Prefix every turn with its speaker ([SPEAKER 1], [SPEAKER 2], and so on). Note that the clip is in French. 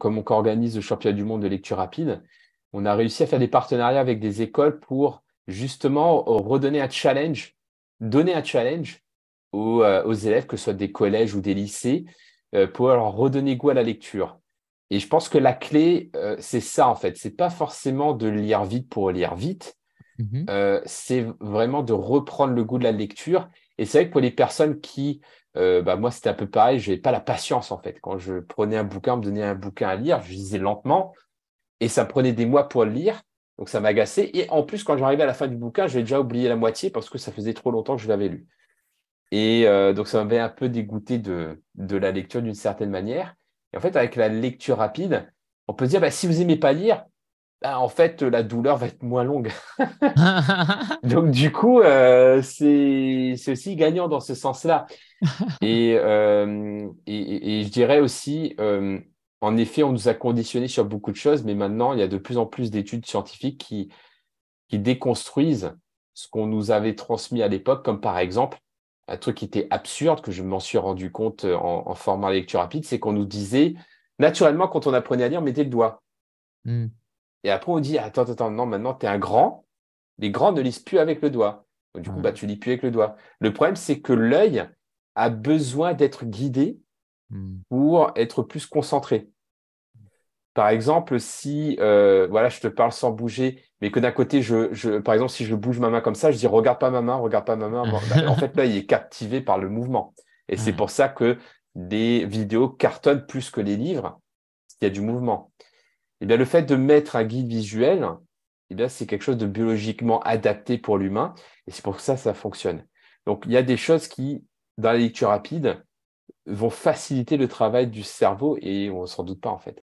[SPEAKER 1] comme on organise le championnat du monde de lecture rapide, on a réussi à faire des partenariats avec des écoles pour justement redonner un challenge, donner un challenge aux, euh, élèves, que ce soit des collèges ou des lycées, euh, pour leur redonner goût à la lecture. Et je pense que la clé, euh, c'est ça en fait. C'est pas forcément de lire vite pour lire vite. Mhm. c'est vraiment de reprendre le goût de la lecture. Et c'est vrai que pour les personnes qui euh, bah, moi c'était un peu pareil, je n'avais pas la patience en fait. Quand je prenais un bouquin, on me donnait un bouquin à lire, je lisais lentement et ça me prenait des mois pour le lire, donc ça m'agaçait. Et en plus, quand j'arrivais à la fin du bouquin, j'avais déjà oublié la moitié parce que ça faisait trop longtemps que je l'avais lu. Et euh, donc ça m'avait un peu dégoûté de, la lecture d'une certaine manière. Et en fait, avec la lecture rapide, on peut se dire bah, si vous n'aimez pas lire, bah, en fait, la douleur va être moins longue. Donc, du coup, euh, c'est aussi gagnant dans ce sens-là. Euh, et, je dirais aussi, euh, en effet, on nous a conditionnés sur beaucoup de choses, mais maintenant, il y a de plus en plus d'études scientifiques qui, qui déconstruisent ce qu'on nous avait transmis à l'époque, comme par exemple, un truc qui était absurde, que je m'en suis rendu compte en, formant la lecture rapide, c'est qu'on nous disait, naturellement, quand on apprenait à lire, mettez le doigt. Mmh. Et après, on dit Attends, attends, non, maintenant, tu es un grand. Les grands ne lisent plus avec le doigt. du coup, bah, tu lis plus avec le doigt. Le problème, c'est que l'œil a besoin d'être guidé hmm. pour être plus concentré. Par exemple, si euh, voilà, je te parle sans bouger, mais que d'un côté, je, par exemple, si je bouge ma main comme ça, je dis regarde pas ma main, regarde pas ma main. Bah, en fait, l'œil est captivé par le mouvement. Et c'est pour ça que les vidéos cartonnent plus que les livres, Il y a du mouvement. Eh bien, le fait de mettre un guide visuel, eh bien, c'est quelque chose de biologiquement adapté pour l'humain, et c'est pour ça que ça fonctionne. Donc, il y a des choses qui, dans la lecture rapide, vont faciliter le travail du cerveau, et on ne s'en doute pas, en fait.